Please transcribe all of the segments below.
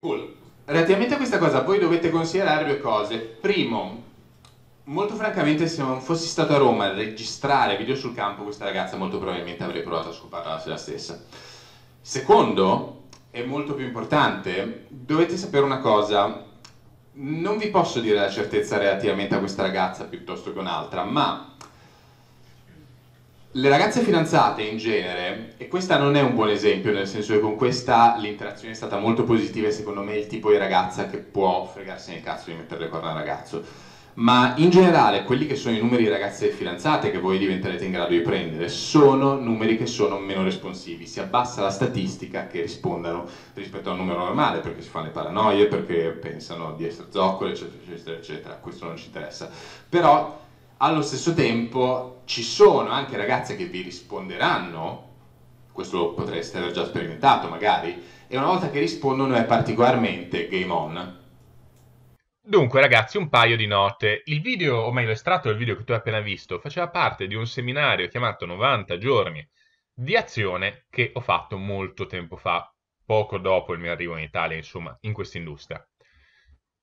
Cool. Relativamente a questa cosa, voi dovete considerare due cose. Primo, molto francamente, se non fossi stato a Roma a registrare video sul campo, questa ragazza molto probabilmente avrei provato a scoparla se la stessa. Secondo, e molto più importante, dovete sapere una cosa. Non vi posso dire la certezza relativamente a questa ragazza piuttosto che un'altra, ma le ragazze fidanzate in genere, e questa non è un buon esempio, nel senso che con questa l'interazione è stata molto positiva e secondo me è il tipo di ragazza che può fregarsi nel cazzo di mettere le corna al ragazzo. Ma in generale quelli che sono i numeri di ragazze fidanzate che voi diventerete in grado di prendere sono numeri che sono meno responsivi, si abbassa la statistica che rispondano rispetto a un numero normale perché si fanno le paranoie, perché pensano di essere zoccole, eccetera, eccetera, eccetera, questo non ci interessa. Però allo stesso tempo ci sono anche ragazze che vi risponderanno, questo lo potreste aver già sperimentato magari, e una volta che rispondono è particolarmente game on. Dunque ragazzi, un paio di note. Il video, o meglio l'estratto del video che tu hai appena visto, faceva parte di un seminario chiamato 90 giorni di azione che ho fatto molto tempo fa, poco dopo il mio arrivo in Italia, insomma, in questa industria.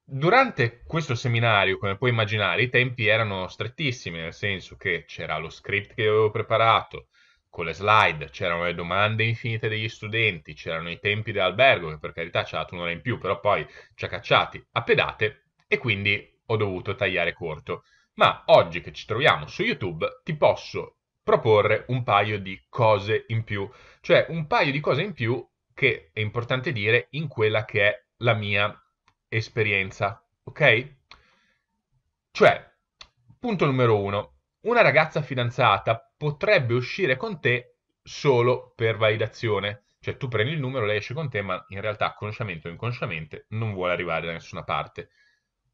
Durante questo seminario, come puoi immaginare, i tempi erano strettissimi, nel senso che c'era lo script che avevo preparato, con le slide, c'erano le domande infinite degli studenti, c'erano i tempi dell'albergo, che per carità ci ha dato un'ora in più, però poi ci ha cacciati a pedate e quindi ho dovuto tagliare corto. Ma oggi che ci troviamo su YouTube ti posso proporre un paio di cose in più, cioè un paio di cose in più che è importante dire in quella che è la mia esperienza, ok? Cioè, punto numero uno, una ragazza fidanzata potrebbe uscire con te solo per validazione. Cioè tu prendi il numero, lei esce con te, ma in realtà consciamente o inconsciamente non vuole arrivare da nessuna parte.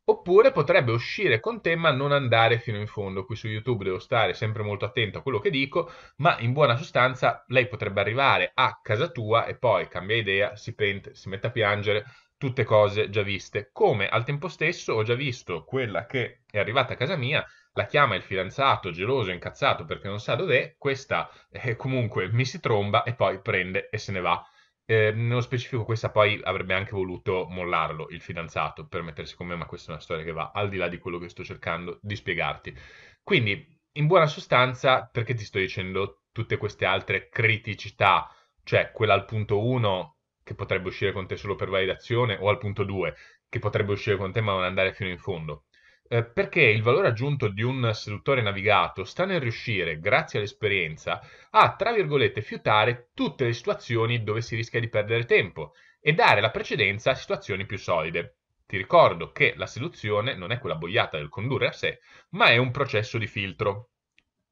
Oppure potrebbe uscire con te ma non andare fino in fondo. Qui su YouTube devo stare sempre molto attento a quello che dico, ma in buona sostanza lei potrebbe arrivare a casa tua e poi cambia idea, si pente, si mette a piangere, tutte cose già viste, come al tempo stesso ho già visto quella che è arrivata a casa mia, la chiama il fidanzato geloso, incazzato perché non sa dov'è, questa eh, comunque mi si tromba e poi prende e se ne va. Eh, nello specifico questa poi avrebbe anche voluto mollarlo, il fidanzato, per mettersi con me, ma questa è una storia che va al di là di quello che sto cercando di spiegarti. Quindi, in buona sostanza, perché ti sto dicendo tutte queste altre criticità? Cioè, quella al punto 1 che potrebbe uscire con te solo per validazione, o al punto 2, che potrebbe uscire con te ma non andare fino in fondo. Eh, perché il valore aggiunto di un seduttore navigato sta nel riuscire, grazie all'esperienza, a, tra virgolette, fiutare tutte le situazioni dove si rischia di perdere tempo e dare la precedenza a situazioni più solide. Ti ricordo che la seduzione non è quella boiata del condurre a sé, ma è un processo di filtro,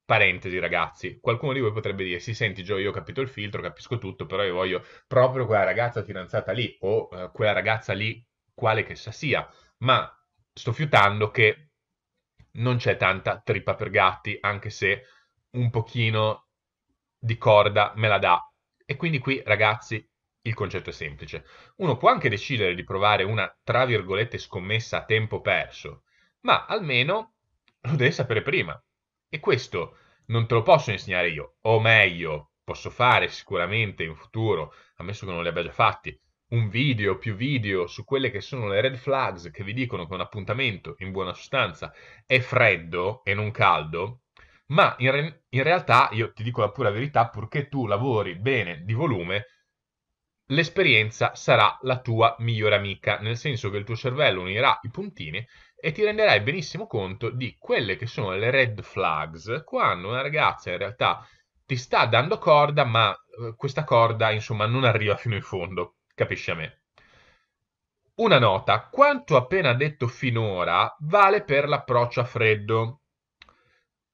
Parentesi ragazzi, qualcuno di voi potrebbe dire: Sì, senti Gio, io ho capito il filtro, capisco tutto, però io voglio proprio quella ragazza fidanzata lì o eh, quella ragazza lì, quale che essa sia, ma sto fiutando che non c'è tanta trippa per gatti, anche se un pochino di corda me la dà. E quindi qui ragazzi il concetto è semplice. Uno può anche decidere di provare una, tra virgolette, scommessa a tempo perso, ma almeno lo deve sapere prima. E questo non te lo posso insegnare io, o meglio, posso fare sicuramente in futuro, ammesso che non li abbia già fatti, un video più video su quelle che sono le red flags che vi dicono che un appuntamento, in buona sostanza, è freddo e non caldo, ma in, re- in realtà, io ti dico la pura verità, purché tu lavori bene di volume, l'esperienza sarà la tua migliore amica, nel senso che il tuo cervello unirà i puntini e ti renderai benissimo conto di quelle che sono le red flags quando una ragazza in realtà ti sta dando corda, ma eh, questa corda, insomma, non arriva fino in fondo, capisci a me. Una nota, quanto appena detto finora vale per l'approccio a freddo.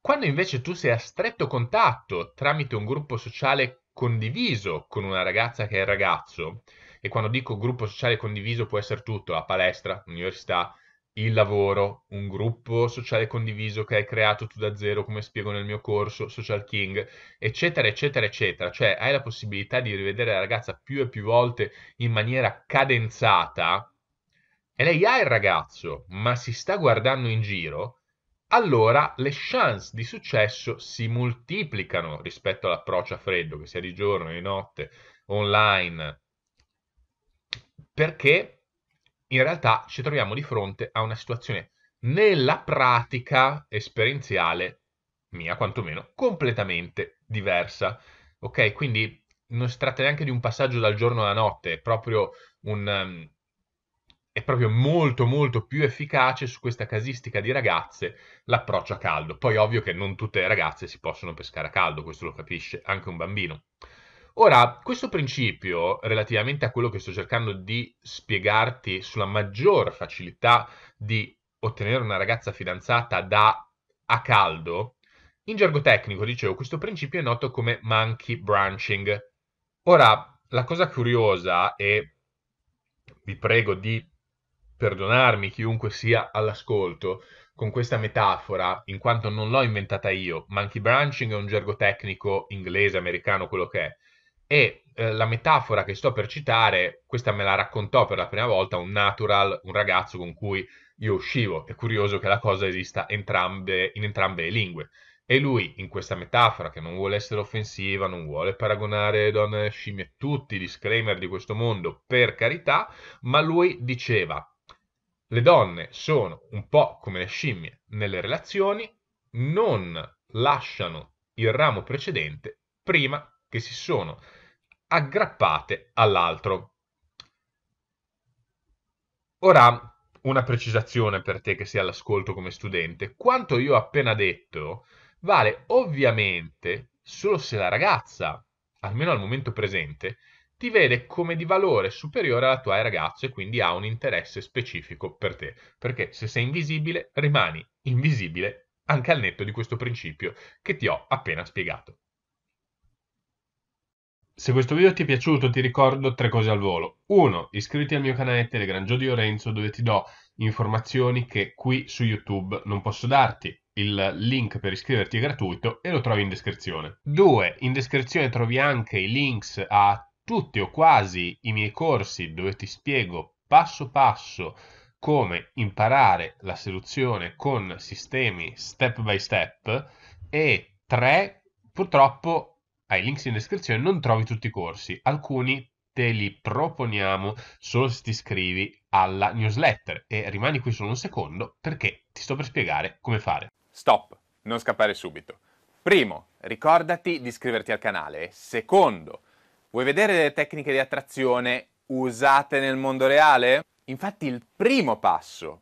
Quando invece tu sei a stretto contatto tramite un gruppo sociale condiviso con una ragazza che è il ragazzo, e quando dico gruppo sociale condiviso può essere tutto, la palestra, l'università, il lavoro, un gruppo sociale condiviso che hai creato tu da zero, come spiego nel mio corso, Social King, eccetera, eccetera, eccetera. Cioè hai la possibilità di rivedere la ragazza più e più volte in maniera cadenzata e lei ha il ragazzo, ma si sta guardando in giro, allora le chance di successo si moltiplicano rispetto all'approccio a freddo, che sia di giorno, di notte, online. Perché? in realtà ci troviamo di fronte a una situazione nella pratica esperienziale mia quantomeno completamente diversa. Ok, quindi non si tratta neanche di un passaggio dal giorno alla notte, è proprio un um, è proprio molto molto più efficace su questa casistica di ragazze l'approccio a caldo. Poi ovvio che non tutte le ragazze si possono pescare a caldo, questo lo capisce anche un bambino. Ora, questo principio, relativamente a quello che sto cercando di spiegarti sulla maggior facilità di ottenere una ragazza fidanzata da a caldo, in gergo tecnico, dicevo, questo principio è noto come monkey branching. Ora, la cosa curiosa, e vi prego di perdonarmi chiunque sia all'ascolto con questa metafora, in quanto non l'ho inventata io, monkey branching è un gergo tecnico inglese, americano, quello che è. E eh, la metafora che sto per citare, questa me la raccontò per la prima volta un natural, un ragazzo con cui io uscivo. È curioso che la cosa esista entrambe, in entrambe le lingue. E lui, in questa metafora, che non vuole essere offensiva, non vuole paragonare donne e scimmie, tutti i disclaimer di questo mondo, per carità, ma lui diceva, le donne sono un po' come le scimmie nelle relazioni, non lasciano il ramo precedente prima che si sono aggrappate all'altro. Ora, una precisazione per te che sei all'ascolto come studente. Quanto io ho appena detto vale ovviamente solo se la ragazza, almeno al momento presente, ti vede come di valore superiore alla tua ragazza e quindi ha un interesse specifico per te. Perché se sei invisibile, rimani invisibile anche al netto di questo principio che ti ho appena spiegato. Se questo video ti è piaciuto ti ricordo tre cose al volo. 1. Iscriviti al mio canale Telegram Giodio Renzo dove ti do informazioni che qui su YouTube non posso darti. Il link per iscriverti è gratuito e lo trovi in descrizione. 2. In descrizione trovi anche i links a tutti o quasi i miei corsi dove ti spiego passo passo come imparare la seduzione con sistemi step by step e 3. Purtroppo ai links in descrizione non trovi tutti i corsi, alcuni te li proponiamo solo se ti iscrivi alla newsletter e rimani qui solo un secondo perché ti sto per spiegare come fare. Stop, non scappare subito. Primo, ricordati di iscriverti al canale. Secondo, vuoi vedere le tecniche di attrazione usate nel mondo reale? Infatti il primo passo